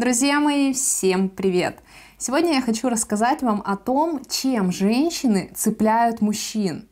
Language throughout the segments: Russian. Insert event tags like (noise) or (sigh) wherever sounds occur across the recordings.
Друзья мои, всем привет! Сегодня я хочу рассказать вам о том, чем женщины цепляют мужчин.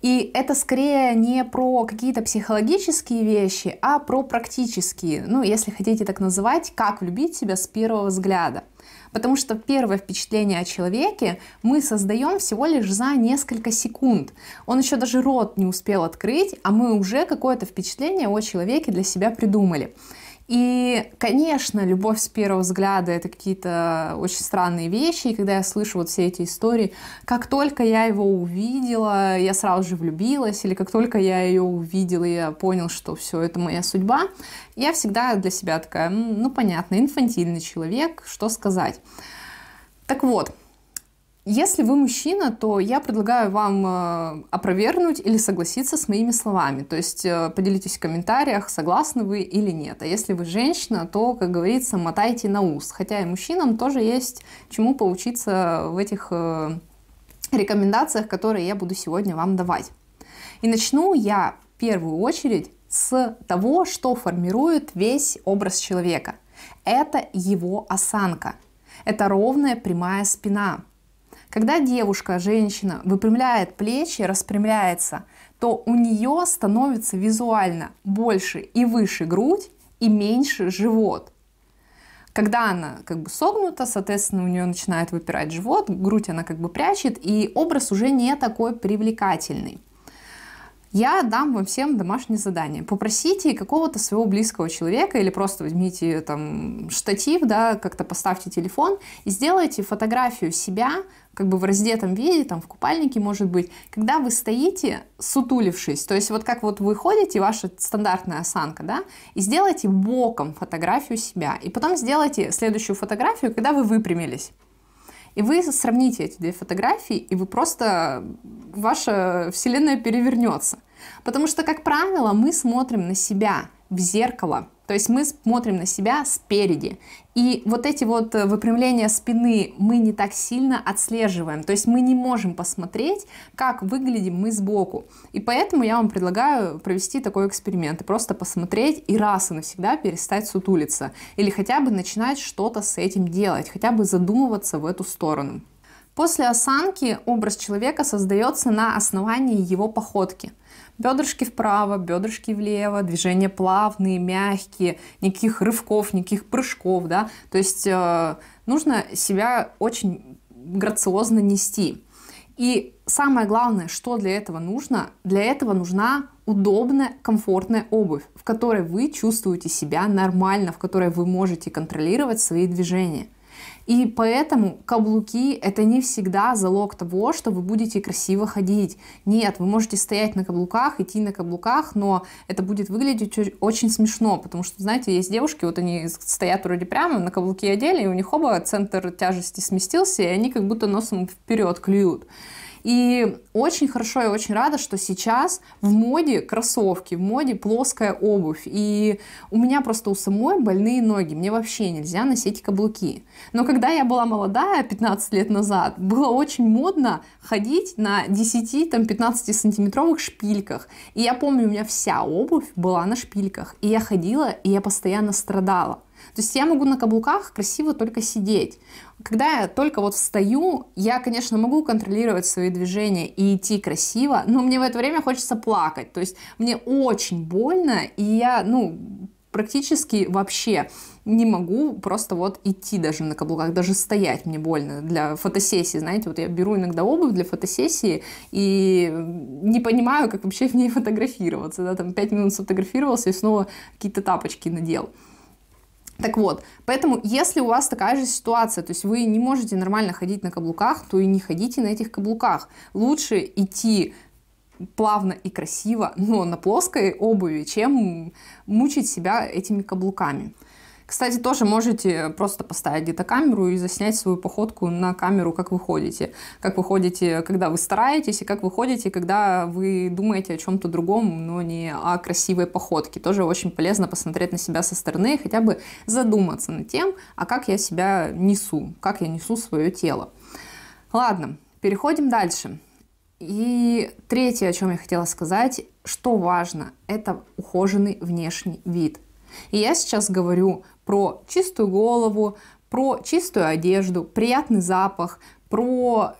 И это скорее не про какие-то психологические вещи, а про практические, ну, если хотите так называть, как влюбить себя с первого взгляда. Потому что первое впечатление о человеке мы создаем всего лишь за несколько секунд. Он еще даже рот не успел открыть, а мы уже какое-то впечатление о человеке для себя придумали. И, конечно, любовь с первого взгляда — это какие-то очень странные вещи, и когда я слышу вот все эти истории, как только я его увидела, я сразу же влюбилась, или как только я ее увидела, я понял, что все это моя судьба, я всегда для себя такая, ну, понятно, инфантильный человек, что сказать. Так вот, если вы мужчина, то я предлагаю вам э, опровергнуть или согласиться с моими словами. То есть э, поделитесь в комментариях, согласны вы или нет. А если вы женщина, то, как говорится, мотайте на ус. Хотя и мужчинам тоже есть чему поучиться в этих э, рекомендациях, которые я буду сегодня вам давать. И начну я в первую очередь с того, что формирует весь образ человека. Это его осанка. Это ровная прямая спина, когда девушка, женщина выпрямляет плечи, распрямляется, то у нее становится визуально больше и выше грудь и меньше живот. Когда она как бы согнута, соответственно, у нее начинает выпирать живот, грудь она как бы прячет, и образ уже не такой привлекательный я дам вам всем домашнее задание. Попросите какого-то своего близкого человека или просто возьмите там штатив, да, как-то поставьте телефон и сделайте фотографию себя как бы в раздетом виде, там в купальнике, может быть, когда вы стоите, сутулившись, то есть вот как вот вы ходите, ваша стандартная осанка, да, и сделайте боком фотографию себя, и потом сделайте следующую фотографию, когда вы выпрямились. И вы сравните эти две фотографии, и вы просто... ваша вселенная перевернется. Потому что, как правило, мы смотрим на себя в зеркало – то есть мы смотрим на себя спереди. И вот эти вот э, выпрямления спины мы не так сильно отслеживаем. То есть мы не можем посмотреть, как выглядим мы сбоку. И поэтому я вам предлагаю провести такой эксперимент. И просто посмотреть и раз и навсегда перестать сутулиться. Или хотя бы начинать что-то с этим делать. Хотя бы задумываться в эту сторону. После осанки образ человека создается на основании его походки. Бедрышки вправо, бедрышки влево, движения плавные, мягкие, никаких рывков, никаких прыжков, да. То есть э, нужно себя очень грациозно нести. И самое главное, что для этого нужно, для этого нужна удобная, комфортная обувь, в которой вы чувствуете себя нормально, в которой вы можете контролировать свои движения. И поэтому каблуки — это не всегда залог того, что вы будете красиво ходить. Нет, вы можете стоять на каблуках, идти на каблуках, но это будет выглядеть очень смешно, потому что, знаете, есть девушки, вот они стоят вроде прямо, на каблуке одели, и у них оба центр тяжести сместился, и они как будто носом вперед клюют. И очень хорошо и очень рада, что сейчас в моде кроссовки, в моде плоская обувь. И у меня просто у самой больные ноги, мне вообще нельзя носить каблуки. Но когда я была молодая, 15 лет назад, было очень модно ходить на 10-15 сантиметровых шпильках. И я помню, у меня вся обувь была на шпильках. И я ходила, и я постоянно страдала. То есть я могу на каблуках красиво только сидеть. Когда я только вот встаю, я, конечно, могу контролировать свои движения и идти красиво, но мне в это время хочется плакать. То есть мне очень больно, и я, ну, практически вообще не могу просто вот идти даже на каблуках, даже стоять мне больно для фотосессии, знаете, вот я беру иногда обувь для фотосессии и не понимаю, как вообще в ней (laughs) фотографироваться, да, там 5 минут сфотографировался и снова какие-то тапочки надел. Так вот, поэтому если у вас такая же ситуация, то есть вы не можете нормально ходить на каблуках, то и не ходите на этих каблуках. Лучше идти плавно и красиво, но на плоской обуви, чем мучить себя этими каблуками. Кстати, тоже можете просто поставить где-то камеру и заснять свою походку на камеру, как вы ходите. Как вы ходите, когда вы стараетесь, и как вы ходите, когда вы думаете о чем-то другом, но не о красивой походке. Тоже очень полезно посмотреть на себя со стороны и хотя бы задуматься над тем, а как я себя несу, как я несу свое тело. Ладно, переходим дальше. И третье, о чем я хотела сказать, что важно, это ухоженный внешний вид. И я сейчас говорю про чистую голову, про чистую одежду, приятный запах, про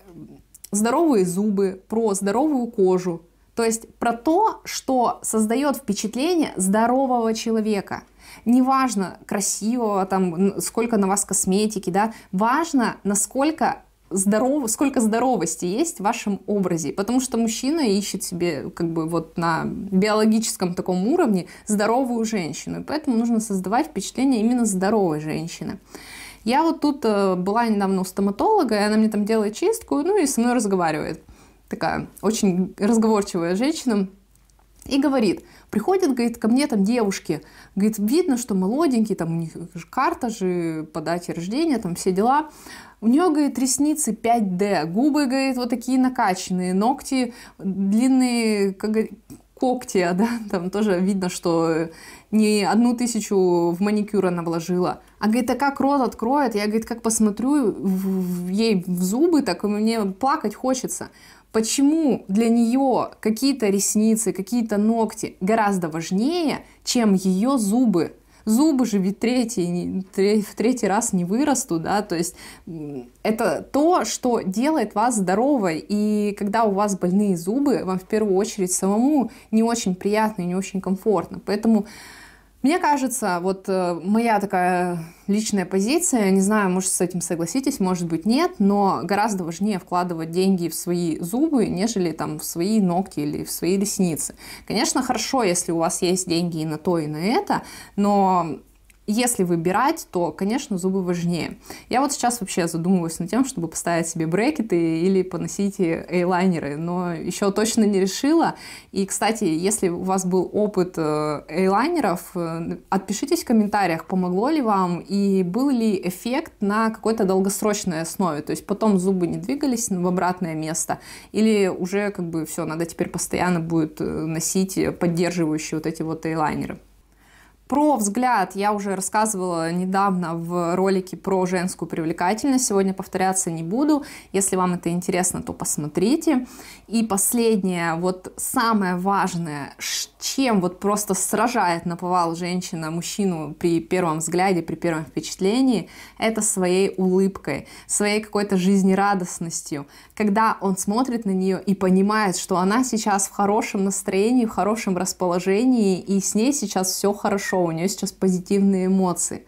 здоровые зубы, про здоровую кожу. То есть про то, что создает впечатление здорового человека. Неважно, красивого, там, сколько на вас косметики, да, важно, насколько здоров... сколько здоровости есть в вашем образе. Потому что мужчина ищет себе как бы вот на биологическом таком уровне здоровую женщину. И поэтому нужно создавать впечатление именно здоровой женщины. Я вот тут э, была недавно у стоматолога, и она мне там делает чистку, ну и со мной разговаривает. Такая очень разговорчивая женщина. И говорит, приходит, говорит, ко мне там девушки, говорит, видно, что молоденькие, там у них карта же, подача рождения, там все дела. У нее, говорит, ресницы 5D, губы, говорит, вот такие накачанные, ногти длинные, как когти, (laughs) да, там тоже видно, что э, не одну тысячу в маникюр она вложила. А говорит, а как рот откроет? Я, говорит, как посмотрю в, в, ей в зубы, так и мне плакать хочется. Почему для нее какие-то ресницы, какие-то ногти гораздо важнее, чем ее зубы? зубы же ведь третий, в третий раз не вырастут, да, то есть это то, что делает вас здоровой, и когда у вас больные зубы, вам в первую очередь самому не очень приятно и не очень комфортно, Поэтому мне кажется, вот э, моя такая личная позиция, не знаю, может с этим согласитесь, может быть нет, но гораздо важнее вкладывать деньги в свои зубы, нежели там в свои ногти или в свои ресницы. Конечно, хорошо, если у вас есть деньги и на то, и на это, но если выбирать, то, конечно, зубы важнее. Я вот сейчас вообще задумываюсь над тем, чтобы поставить себе брекеты или поносить эйлайнеры, но еще точно не решила. И, кстати, если у вас был опыт э, эйлайнеров, э, отпишитесь в комментариях, помогло ли вам и был ли эффект на какой-то долгосрочной основе, то есть потом зубы не двигались в обратное место, или уже как бы все, надо теперь постоянно будет э, носить поддерживающие вот эти вот эйлайнеры. Про взгляд я уже рассказывала недавно в ролике про женскую привлекательность. Сегодня повторяться не буду. Если вам это интересно, то посмотрите. И последнее, вот самое важное, чем вот просто сражает на повал женщина мужчину при первом взгляде, при первом впечатлении, это своей улыбкой, своей какой-то жизнерадостностью. Когда он смотрит на нее и понимает, что она сейчас в хорошем настроении, в хорошем расположении, и с ней сейчас все хорошо, у нее сейчас позитивные эмоции.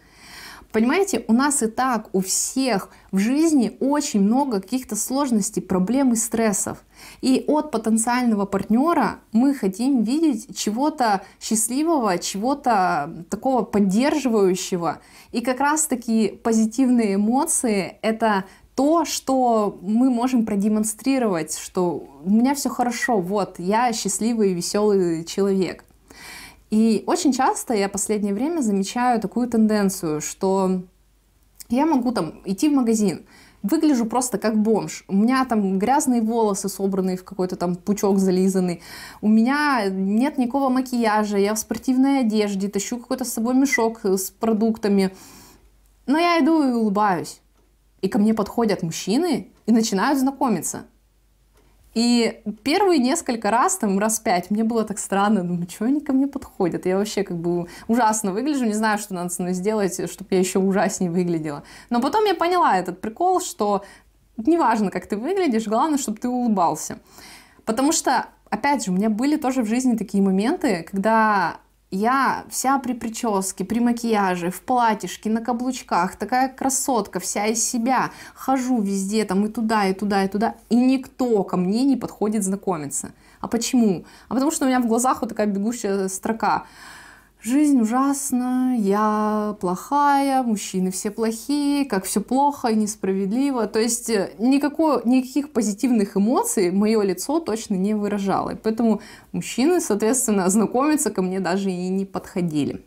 Понимаете, у нас и так, у всех в жизни очень много каких-то сложностей, проблем и стрессов. И от потенциального партнера мы хотим видеть чего-то счастливого, чего-то такого поддерживающего. И как раз таки позитивные эмоции — это то, что мы можем продемонстрировать, что у меня все хорошо, вот, я счастливый и веселый человек. И очень часто я в последнее время замечаю такую тенденцию, что я могу там идти в магазин, выгляжу просто как бомж. У меня там грязные волосы собранные в какой-то там пучок зализанный. У меня нет никакого макияжа, я в спортивной одежде, тащу какой-то с собой мешок э, с продуктами. Но я иду и улыбаюсь. И ко мне подходят мужчины и начинают знакомиться. И первые несколько раз, там раз пять, мне было так странно, думаю, что они ко мне подходят? Я вообще как бы ужасно выгляжу, не знаю, что надо со мной сделать, чтобы я еще ужаснее выглядела. Но потом я поняла этот прикол, что неважно, как ты выглядишь, главное, чтобы ты улыбался. Потому что, опять же, у меня были тоже в жизни такие моменты, когда я вся при прическе, при макияже, в платьишке, на каблучках, такая красотка, вся из себя, хожу везде, там и туда, и туда, и туда, и никто ко мне не подходит знакомиться. А почему? А потому что у меня в глазах вот такая бегущая строка – жизнь ужасна, я плохая, мужчины все плохие, как все плохо и несправедливо. То есть э, никакого, никаких позитивных эмоций мое лицо точно не выражало. И поэтому мужчины, соответственно, знакомиться ко мне даже и не подходили.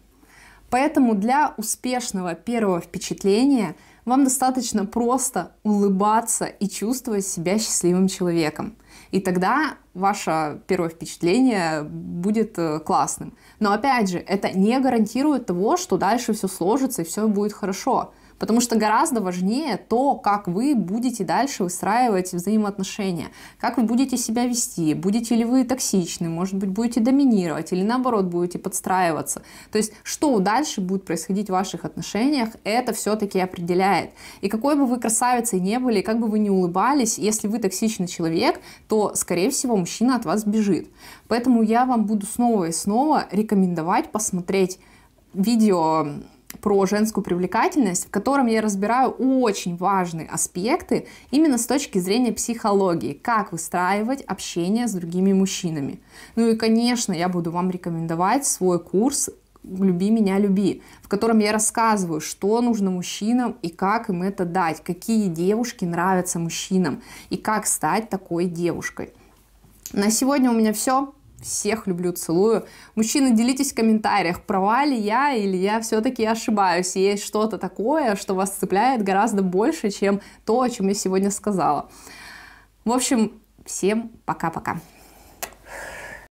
Поэтому для успешного первого впечатления – вам достаточно просто улыбаться и чувствовать себя счастливым человеком. И тогда ваше первое впечатление будет э, классным. Но опять же, это не гарантирует того, что дальше все сложится и все будет хорошо. Потому что гораздо важнее то, как вы будете дальше выстраивать взаимоотношения, как вы будете себя вести, будете ли вы токсичны, может быть, будете доминировать или наоборот будете подстраиваться. То есть, что дальше будет происходить в ваших отношениях, это все-таки определяет. И какой бы вы красавицей не были, как бы вы ни улыбались, если вы токсичный человек, то, скорее всего, мужчина от вас бежит. Поэтому я вам буду снова и снова рекомендовать посмотреть видео про женскую привлекательность, в котором я разбираю очень важные аспекты именно с точки зрения психологии, как выстраивать общение с другими мужчинами. Ну и, конечно, я буду вам рекомендовать свой курс «Люби меня, люби», в котором я рассказываю, что нужно мужчинам и как им это дать, какие девушки нравятся мужчинам и как стать такой девушкой. На сегодня у меня все. Всех люблю, целую. Мужчины, делитесь в комментариях, права ли я или я все-таки ошибаюсь. Есть что-то такое, что вас цепляет гораздо больше, чем то, о чем я сегодня сказала. В общем, всем пока-пока.